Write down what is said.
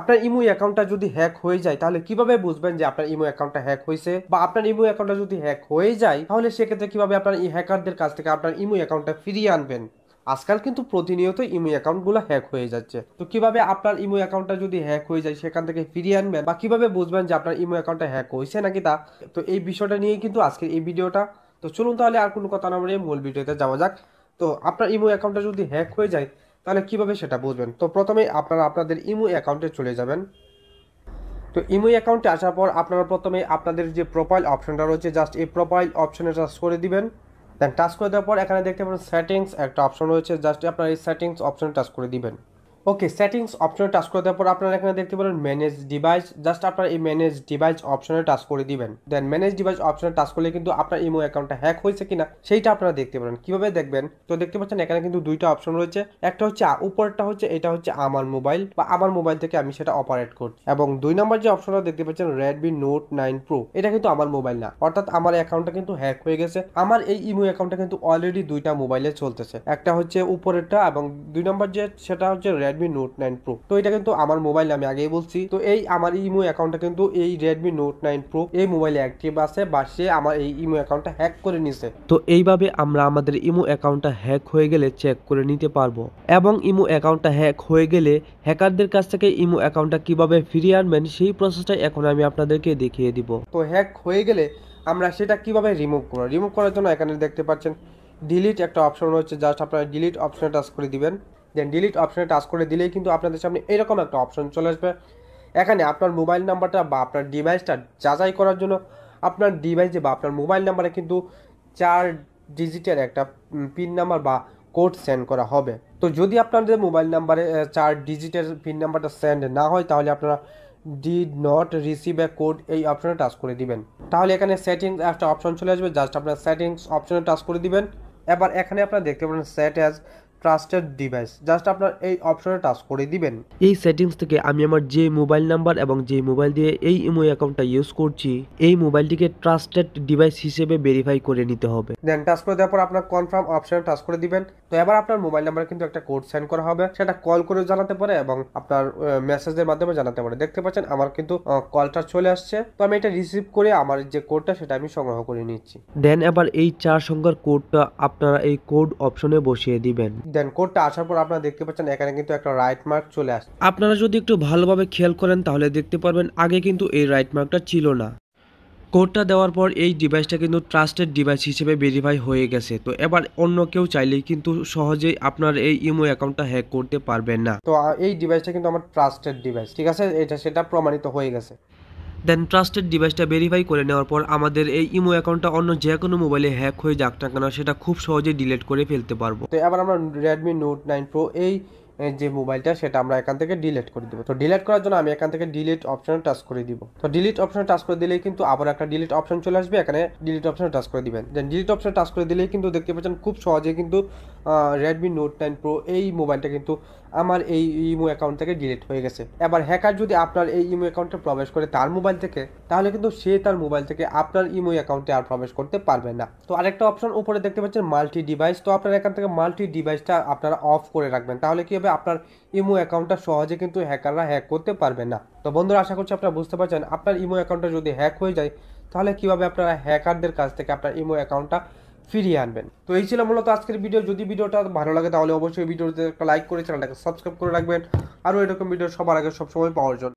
আপনার ইমো অ্যাকাউন্টটা যদি হ্যাক হয়ে যায় তাহলে কিভাবে বুঝবেন যে আপনার ইমো অ্যাকাউন্টটা হ্যাক হয়েছে বা আপনার ইমো অ্যাকাউন্টটা যদি হ্যাক হয়ে যায় তাহলে সেক্ষেত্রে কিভাবে আপনার এই হ্যাকারদের কাছ থেকে আপনার ইমো অ্যাকাউন্টটা ফিরিয়ে আনবেন আজকাল কিন্তু প্রতিনিয়ত ইমো অ্যাকাউন্টগুলো হ্যাক হয়ে যাচ্ছে তো কিভাবে আপনার ইমো অ্যাকাউন্টটা যদি হ্যাক হয়ে যায় সেখান থেকে ফিরিয়ে আনবেন বা কিভাবে বুঝবেন যে আপনার ইমো অ্যাকাউন্টটা হ্যাক হয়েছে নাকি তা তো এই বিষয়টা নিয়ে কিন্তু আজকের এই ভিডিওটা তো চলুন তাহলে আর কোনো কথা না বলে মূল ভিডিওতে যাওয়া যাক তো আপনার ইমো অ্যাকাউন্টটা যদি হ্যাক হয়ে যায় তাহলে কিভাবে সেটা বুঝবেন তো প্রথমে আপনারা আপনাদের ইমো অ্যাকাউন্টে চলে যাবেন তো ইমো অ্যাকাউন্টে আসার পর আপনারা প্রথমে আপনাদের যে প্রোফাইল অপশনটা রয়েছে জাস্ট এই প্রোফাইল অপশনে টাচ করে দিবেন দেন টাচ করে দেওয়ার পর এখানে দেখতে পাবেন সেটিংস একটা অপশন রয়েছে জাস্ট আপনারা এই সেটিংস অপশানে টাচ করে দিবেন ওকে সেটিংস অপশনে টাচ করে দেওয়ার পর আপনারা এখানে দেখতে পারেন ম্যানেজ ডিভাইস জাস্ট আপনার এই ম্যানেজ ডিভাইস অপশনে টাচ করে দিবেন দেন ম্যানেজ ডিভাইস অপশনে টাচ করলে কিন্তু আপনার ইমো অ্যাকাউন্টটা হ্যাক হয়েছে কিনা সেইটা আপনারা দেখতে পারেন কিভাবে দেখবেন তো দেখতে পাচ্ছেন এখানে কিন্তু দুইটা অপশন রয়েছে একটা হচ্ছে উপরটা হচ্ছে এটা হচ্ছে আমার মোবাইল বা আমার মোবাইল থেকে আমি সেটা অপারেট করছি এবং দুই নম্বর যে অপশনটা দেখতে পাচ্ছেন রেডমি নোট নাইন প্রো এটা কিন্তু আমার মোবাইল না অর্থাৎ আমার অ্যাকাউন্টটা কিন্তু হ্যাক হয়ে গেছে আমার এই ইমো অ্যাকাউন্টটা কিন্তু অলরেডি দুইটা মোবাইলে চলতেছে একটা হচ্ছে উপরেরটা এবং দুই নম্বর যে সেটা হচ্ছে red Redmi note nine pro তো এটা কিন্তু আমার মোবাইল আমি আগেই বলছি তো এই আমার ইমো অ্যাকাউন্টটা কিন্তু এই রেডমি নোট নাইন প্রো এই মোবাইলে অ্যাক্টিভ আছে বা সে আমার এই ইমো অ্যাকাউন্টটা হ্যাক করে নিছে তো এইভাবে আমরা আমাদের ইমো অ্যাকাউন্টটা হ্যাক হয়ে গেলে চেক করে নিতে পারবো এবং ইমো অ্যাকাউন্টটা হ্যাক হয়ে গেলে হ্যাকারদের কাছ থেকে ইমো অ্যাকাউন্টটা কিভাবে ফিরিয়ে আনবেন সেই প্রসেসটা এখন আমি আপনাদেরকে দেখিয়ে দিব তো হ্যাক হয়ে গেলে আমরা সেটা কিভাবে রিমুভ করবো রিমুভ করার জন্য এখানে দেখতে পাচ্ছেন ডিলিট একটা অপশন রয়েছে জাস্ট আপনারা ডিলিট অপশনে টাচ করে দিবেন দেন ডিলিট অপশানে টাচ করে দিলেই কিন্তু আপনাদের সামনে এরকম একটা অপশন চলে আসবে এখানে আপনার মোবাইল নাম্বারটা বা আপনার ডিভাইসটা যাচাই করার জন্য আপনার ডিভাইসে বা আপনার মোবাইল নাম্বারে কিন্তু চার ডিজিটের একটা পিন নাম্বার বা কোড সেন্ড করা হবে তো যদি আপনাদের মোবাইল নাম্বারে চার ডিজিটের পিন নাম্বারটা সেন্ড না হয় তাহলে আপনারা did not receive a code এই অপশনে টাচ করে দিবেন তাহলে এখানে সেটিংস একটা অপশন চলে আসবে জাস্ট আপনার সেটিংস অপশনে টাচ করে দিবেন এবার এখানে আপনারা দেখতে পাবেন set as trusted device just আপনার এই অপশনে টাচ করে দিবেন এই সেটিংস থেকে আমি আমার যে মোবাইল নাম্বার এবং যে মোবাইল দিয়ে এই ইমো অ্যাকাউন্টটা ইউজ করছি এই মোবাইলটিকে ট্রাস্টেড ডিভাইস হিসেবে ভেরিফাই করে নিতে হবে দেন টাচ করে দেওয়ার পর আপনার কনফার্ম অপশনে টাচ করে দিবেন তো এবার আপনার মোবাইল নাম্বারে কিন্তু একটা কোড সেন্ড করা হবে সেটা কল করে জানাতে পারে এবং আপনার মেসেজের মাধ্যমে জানাতে পারে দেখতে পাচ্ছেন আমার কিন্তু কলটা চলে আসছে তো আমি এটা রিসিভ করে আমার যে কোডটা সেটা আমি সংগ্রহ করে নিচ্ছি দেন এবার এই চার সংখ্যার কোডটা আপনারা এই কোড অপশনে বসিয়ে দিবেন দেন কোডটা আসার পর আপনারা দেখতে পাচ্ছেন এখানে কিন্তু একটা রাইট মার্ক চলে আসছে আপনারা যদি একটু ভালোভাবে খেয়াল করেন তাহলে দেখতে পারবেন আগে কিন্তু এই রাইট মার্কটা ছিল না কোডটা দেওয়ার পর এই ডিভাইসটা কিন্তু ট্রাস্টেড ডিভাইস হিসেবে ভেরিফাই হয়ে গেছে তো এবার অন্য কেউ চাইলেই কিন্তু সহজেই আপনার এই ইমো অ্যাকাউন্টটা হ্যাক করতে পারবেন না তো এই ডিভাইসটা কিন্তু আমার ট্রাস্টেড ডিভাইস ঠিক আছে এটা সেটা প্রমাণিত হয়ে গেছে দেন ট্রাস্টেড ডিভাইসটা ভেরিফাই করে নেওয়ার পর আমাদের এই ইমো অ্যাকাউন্টটা অন্য যে কোনো মোবাইলে হ্যাক হয়ে যাক না কেন সেটা খুব সহজে ডিলিট করে ফেলতে পারবো তো আবার আমরা রেডমি নোট নাইন প্রো এই যে মোবাইলটা সেটা আমরা এখান থেকে ডিলিট করে দেবো তো ডিলিট করার জন্য আমি এখান থেকে ডিলিট অপশনে টাচ করে দিব তো ডিলিট অপশনে টাচ করে দিলেই কিন্তু আবার একটা ডিলিট অপশন চলে আসবে এখানে ডিলিট অপশনে টাচ করে দিবেন দেন ডিলিট অপশনে টাচ করে দিলেই কিন্তু দেখতে পাচ্ছেন খুব সহজে কিন্তু রেডমি নোট নাইন প্রো এই মোবাইলটা কিন্তু আমার এই ইমো অ্যাকাউন্ট থেকে ডিলিট হয়ে গেছে এবার হ্যাকার যদি আপনার এই ইমো অ্যাকাউন্টে প্রবেশ করে তার মোবাইল থেকে তাহলে কিন্তু সে তার মোবাইল থেকে আপনার ইমো অ্যাকাউন্টে আর প্রবেশ করতে পারবে না তো আরেকটা অপশন উপরে দেখতে পাচ্ছেন মাল্টি ডিভাইস তো আপনার এখান থেকে মাল্টি ডিভাইসটা আপনারা অফ করে রাখবেন তাহলে কি হবে আপনার ইমো অ্যাকাউন্টটা সহজে কিন্তু হ্যাকাররা হ্যাক করতে পারবে না তো বন্ধুরা আশা করছি আপনারা বুঝতে পারছেন আপনার ইমো অ্যাকাউন্টটা যদি হ্যাক হয়ে যায় তাহলে কিভাবে আপনারা হ্যাকারদের কাছ থেকে আপনার ইমো অ্যাকাউন্টটা ফিরিয়ে আনবেন তো এই ছিল মূলত আজকের ভিডিও যদি ভিডিওটা ভালো লাগে তাহলে অবশ্যই ভিডিওতে একটা লাইক করে চ্যানেলটাকে সাবস্ক্রাইব করে রাখবেন আরও এরকম ভিডিও সবার আগে সবসময় পাওয়ার জন্য